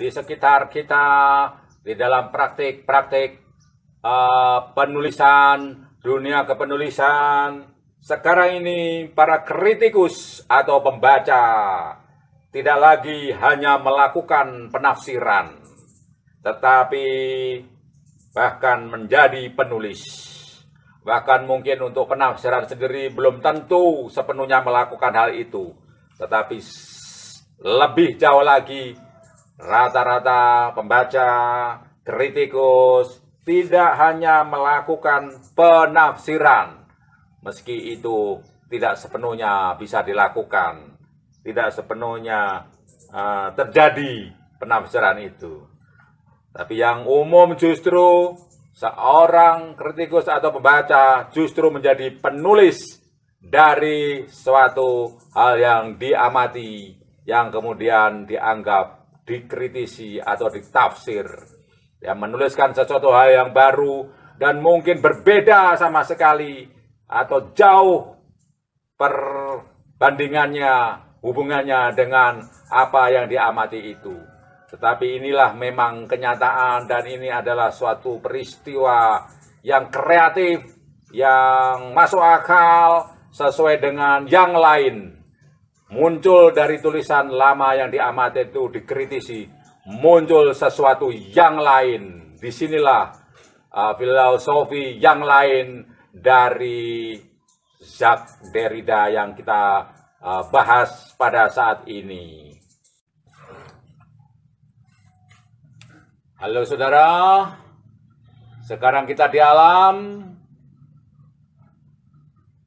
di sekitar kita, di dalam praktik-praktik uh, penulisan, dunia kepenulisan. Sekarang ini para kritikus atau pembaca tidak lagi hanya melakukan penafsiran, tetapi bahkan menjadi penulis. Bahkan mungkin untuk penafsiran sendiri belum tentu sepenuhnya melakukan hal itu. Tetapi lebih jauh lagi Rata-rata pembaca, kritikus, tidak hanya melakukan penafsiran, meski itu tidak sepenuhnya bisa dilakukan, tidak sepenuhnya uh, terjadi penafsiran itu. Tapi yang umum justru seorang kritikus atau pembaca justru menjadi penulis dari suatu hal yang diamati, yang kemudian dianggap dikritisi atau ditafsir. Ya, menuliskan sesuatu hal yang baru dan mungkin berbeda sama sekali atau jauh perbandingannya, hubungannya dengan apa yang diamati itu. Tetapi inilah memang kenyataan dan ini adalah suatu peristiwa yang kreatif, yang masuk akal, sesuai dengan yang lain muncul dari tulisan lama yang diamati itu dikritisi, muncul sesuatu yang lain. Disinilah uh, filosofi yang lain dari Jacques Derrida yang kita uh, bahas pada saat ini. Halo saudara, sekarang kita di alam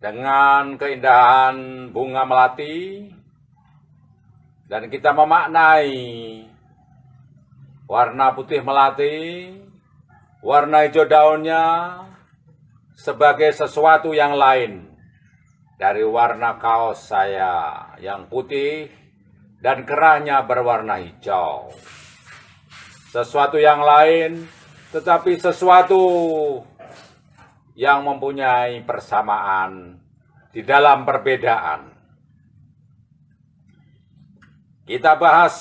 dengan keindahan bunga melati dan kita memaknai warna putih melati, warna hijau daunnya sebagai sesuatu yang lain dari warna kaos saya yang putih dan kerahnya berwarna hijau. Sesuatu yang lain, tetapi sesuatu yang mempunyai persamaan di dalam perbedaan. Kita bahas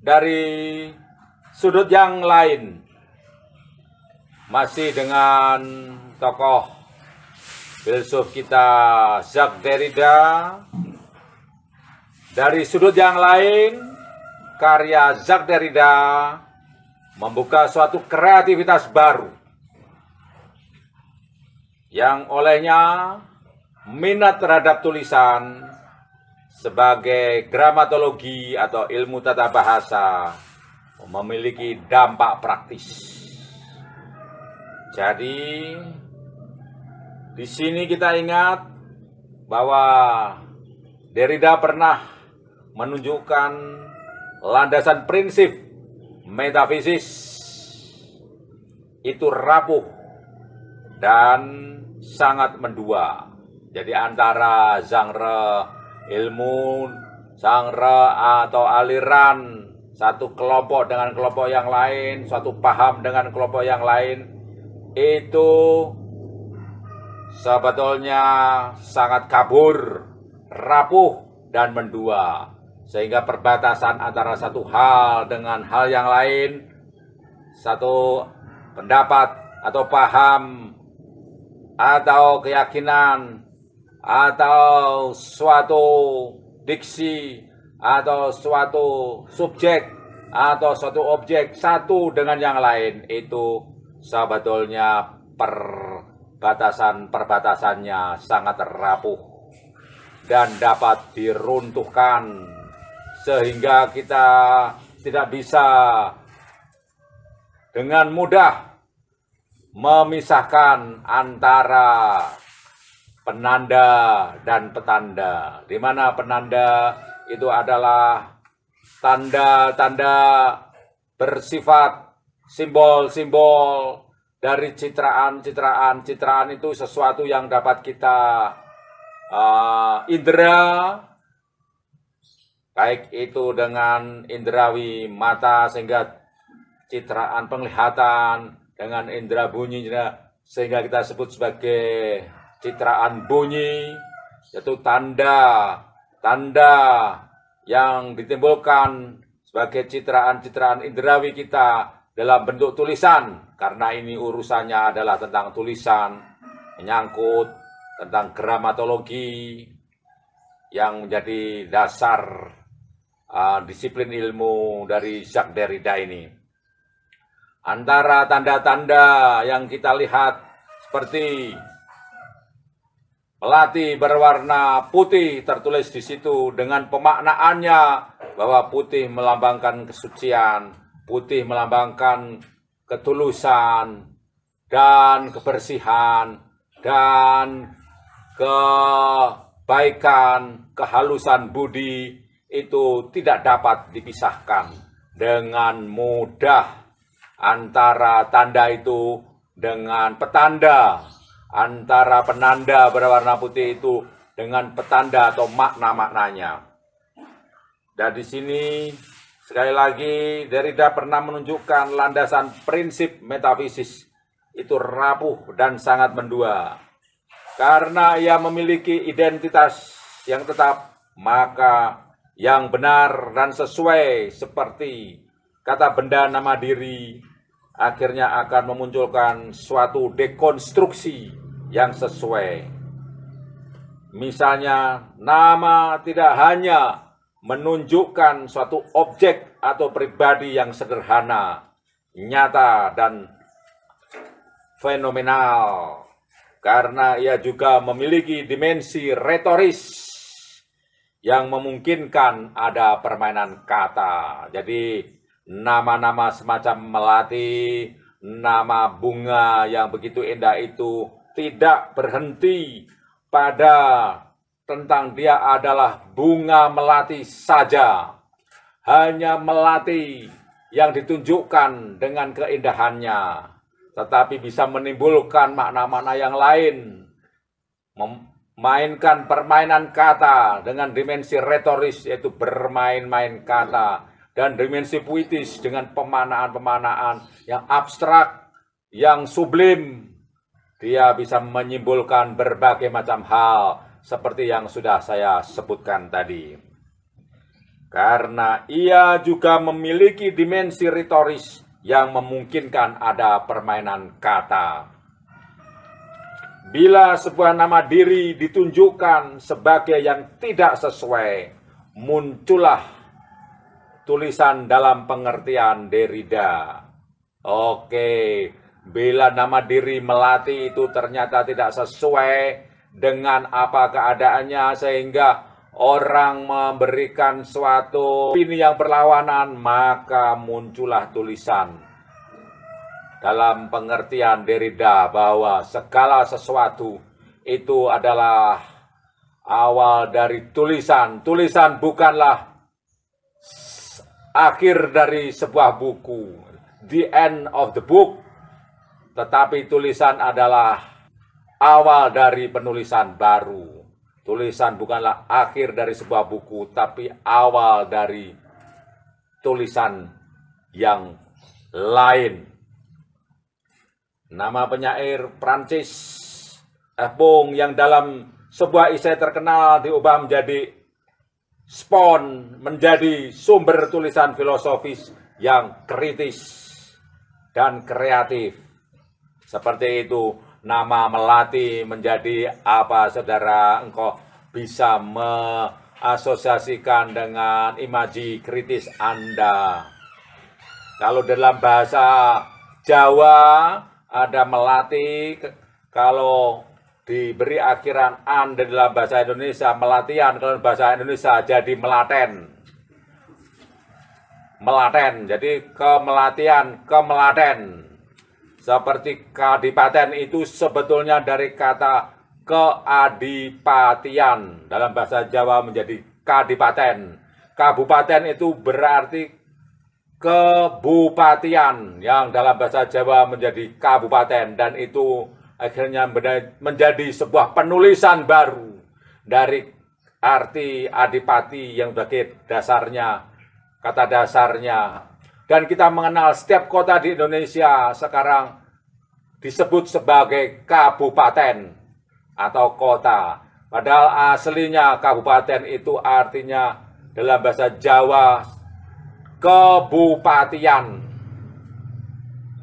dari sudut yang lain, masih dengan tokoh filsuf kita Jacques Derrida. Dari sudut yang lain, karya Jacques Derrida membuka suatu kreativitas baru yang olehnya minat terhadap tulisan sebagai gramatologi atau ilmu tata bahasa memiliki dampak praktis. Jadi di sini kita ingat bahwa Derrida pernah menunjukkan landasan prinsip metafisis itu rapuh dan sangat mendua. Jadi antara genre ilmu, genre atau aliran satu kelompok dengan kelompok yang lain, satu paham dengan kelompok yang lain, itu sebetulnya sangat kabur, rapuh, dan mendua. Sehingga perbatasan antara satu hal dengan hal yang lain, satu pendapat atau paham atau keyakinan atau suatu diksi atau suatu subjek atau suatu objek satu dengan yang lain itu sebetulnya perbatasan-perbatasannya sangat rapuh dan dapat diruntuhkan sehingga kita tidak bisa dengan mudah memisahkan antara penanda dan petanda. Di mana penanda itu adalah tanda-tanda bersifat simbol-simbol dari citraan, citraan, citraan itu sesuatu yang dapat kita uh, indera, baik itu dengan indrawi mata sehingga citraan penglihatan, dengan indera bunyi sehingga kita sebut sebagai citraan bunyi yaitu tanda tanda yang ditimbulkan sebagai citraan-citraan indrawi kita dalam bentuk tulisan karena ini urusannya adalah tentang tulisan menyangkut tentang gramatologi yang menjadi dasar uh, disiplin ilmu dari Jacques Derrida ini. Antara tanda-tanda yang kita lihat seperti pelatih berwarna putih tertulis di situ dengan pemaknaannya bahwa putih melambangkan kesucian, putih melambangkan ketulusan dan kebersihan dan kebaikan, kehalusan budi itu tidak dapat dipisahkan dengan mudah antara tanda itu dengan petanda, antara penanda berwarna putih itu dengan petanda atau makna-maknanya. Dan di sini sekali lagi Derrida pernah menunjukkan landasan prinsip metafisis itu rapuh dan sangat mendua. Karena ia memiliki identitas yang tetap, maka yang benar dan sesuai seperti kata benda nama diri, akhirnya akan memunculkan suatu dekonstruksi yang sesuai. Misalnya, nama tidak hanya menunjukkan suatu objek atau pribadi yang sederhana, nyata, dan fenomenal, karena ia juga memiliki dimensi retoris yang memungkinkan ada permainan kata. Jadi, nama-nama semacam melati, nama bunga yang begitu indah itu tidak berhenti pada tentang dia adalah bunga melati saja. Hanya melati yang ditunjukkan dengan keindahannya, tetapi bisa menimbulkan makna-makna yang lain. Memainkan permainan kata dengan dimensi retoris, yaitu bermain-main kata dan dimensi puitis dengan pemanaan-pemanaan yang abstrak, yang sublim. Dia bisa menyimpulkan berbagai macam hal seperti yang sudah saya sebutkan tadi. Karena ia juga memiliki dimensi retoris yang memungkinkan ada permainan kata. Bila sebuah nama diri ditunjukkan sebagai yang tidak sesuai, muncullah tulisan dalam pengertian Derrida. Oke, bila nama diri Melati itu ternyata tidak sesuai dengan apa keadaannya sehingga orang memberikan suatu opini yang berlawanan, maka muncullah tulisan dalam pengertian Derrida bahwa segala sesuatu itu adalah awal dari tulisan. Tulisan bukanlah akhir dari sebuah buku, the end of the book, tetapi tulisan adalah awal dari penulisan baru. Tulisan bukanlah akhir dari sebuah buku, tapi awal dari tulisan yang lain. Nama penyair Prancis Epung yang dalam sebuah isai terkenal diubah menjadi spon menjadi sumber tulisan filosofis yang kritis dan kreatif. Seperti itu nama melati menjadi apa saudara engkau bisa mengasosiasikan dengan imaji kritis Anda. Kalau dalam bahasa Jawa ada melati, kalau diberi akhiran an dalam bahasa Indonesia melatihan kalau bahasa Indonesia jadi melaten melaten jadi kemelatihan kemelaten seperti kadipaten itu sebetulnya dari kata keadipatian dalam bahasa Jawa menjadi kadipaten kabupaten itu berarti kebupatian yang dalam bahasa Jawa menjadi kabupaten dan itu akhirnya menjadi sebuah penulisan baru dari arti adipati yang sebagai dasarnya kata dasarnya dan kita mengenal setiap kota di Indonesia sekarang disebut sebagai kabupaten atau kota padahal aslinya kabupaten itu artinya dalam bahasa Jawa kebupatian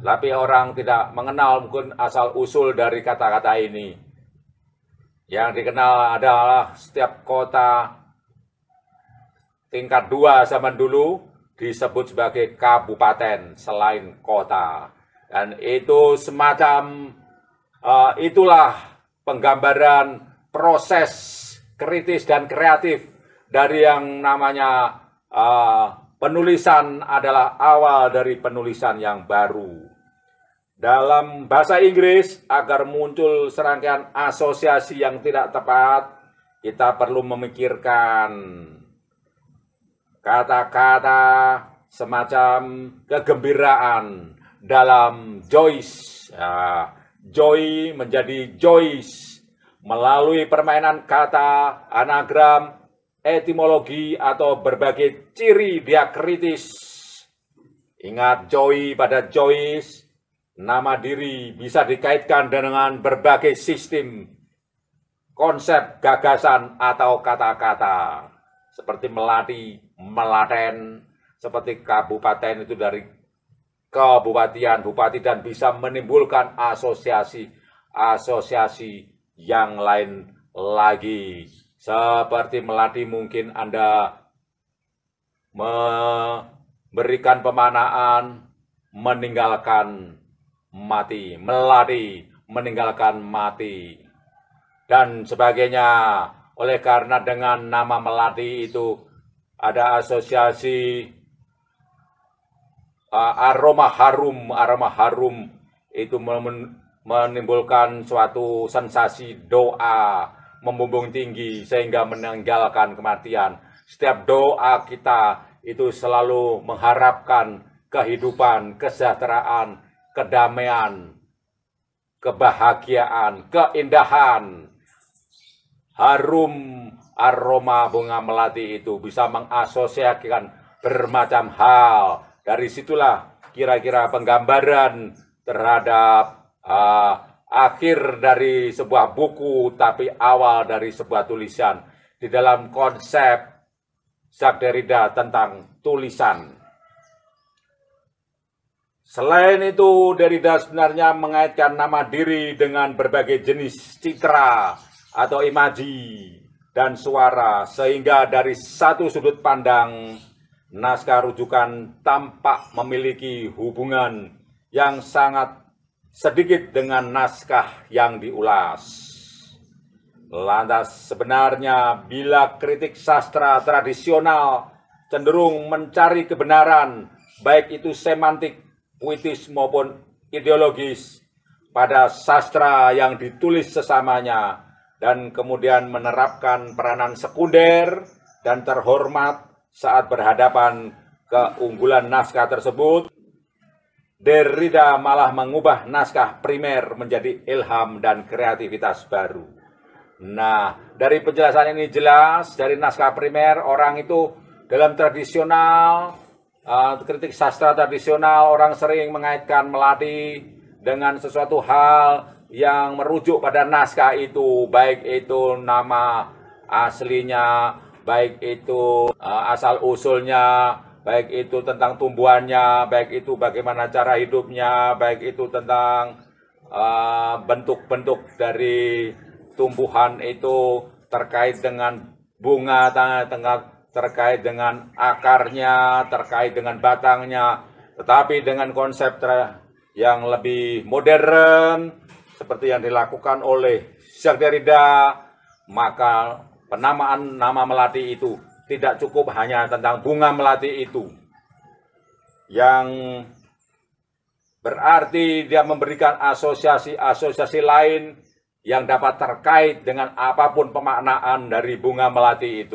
tapi orang tidak mengenal mungkin asal-usul dari kata-kata ini. Yang dikenal adalah setiap kota tingkat dua zaman dulu disebut sebagai kabupaten selain kota. Dan itu semacam uh, itulah penggambaran proses kritis dan kreatif dari yang namanya uh, penulisan adalah awal dari penulisan yang baru dalam bahasa Inggris agar muncul serangkaian asosiasi yang tidak tepat, kita perlu memikirkan kata-kata semacam kegembiraan dalam Joyce. Ya, joy menjadi Joyce melalui permainan kata, anagram, etimologi, atau berbagai ciri diakritis. Ingat joy pada Joyce, Nama diri bisa dikaitkan dengan berbagai sistem, konsep, gagasan, atau kata-kata. Seperti Melati, Melaten, seperti kabupaten itu dari kebupatian, bupati, dan bisa menimbulkan asosiasi-asosiasi yang lain lagi. Seperti Melati mungkin Anda memberikan pemanaan, meninggalkan mati, melari, meninggalkan mati, dan sebagainya. Oleh karena dengan nama melati itu ada asosiasi uh, aroma harum, aroma harum itu menimbulkan suatu sensasi doa membumbung tinggi sehingga meninggalkan kematian. Setiap doa kita itu selalu mengharapkan kehidupan, kesejahteraan, kedamaian, kebahagiaan, keindahan, harum aroma bunga melati itu bisa mengasosiasikan bermacam hal. Dari situlah kira-kira penggambaran terhadap uh, akhir dari sebuah buku, tapi awal dari sebuah tulisan. Di dalam konsep Sakderida tentang tulisan Selain itu, Derrida sebenarnya mengaitkan nama diri dengan berbagai jenis citra atau imaji dan suara, sehingga dari satu sudut pandang, naskah rujukan tampak memiliki hubungan yang sangat sedikit dengan naskah yang diulas. Lantas sebenarnya bila kritik sastra tradisional cenderung mencari kebenaran, baik itu semantik puitis maupun ideologis pada sastra yang ditulis sesamanya dan kemudian menerapkan peranan sekunder dan terhormat saat berhadapan keunggulan naskah tersebut. Derrida malah mengubah naskah primer menjadi ilham dan kreativitas baru. Nah, dari penjelasan ini jelas, dari naskah primer orang itu dalam tradisional Eh, kritik sastra tradisional orang sering mengaitkan melati dengan sesuatu hal yang merujuk pada naskah itu, baik itu nama aslinya, baik itu uh, asal usulnya, baik itu tentang tumbuhannya, baik itu bagaimana cara hidupnya, baik itu tentang eh, bentuk-bentuk uh, dari tumbuhan itu terkait dengan bunga, tengah terkait dengan akarnya, terkait dengan batangnya, tetapi dengan konsep yang lebih modern seperti yang dilakukan oleh Syekh Derrida, maka penamaan nama melati itu tidak cukup hanya tentang bunga melati itu. Yang berarti dia memberikan asosiasi-asosiasi lain yang dapat terkait dengan apapun pemaknaan dari bunga melati itu.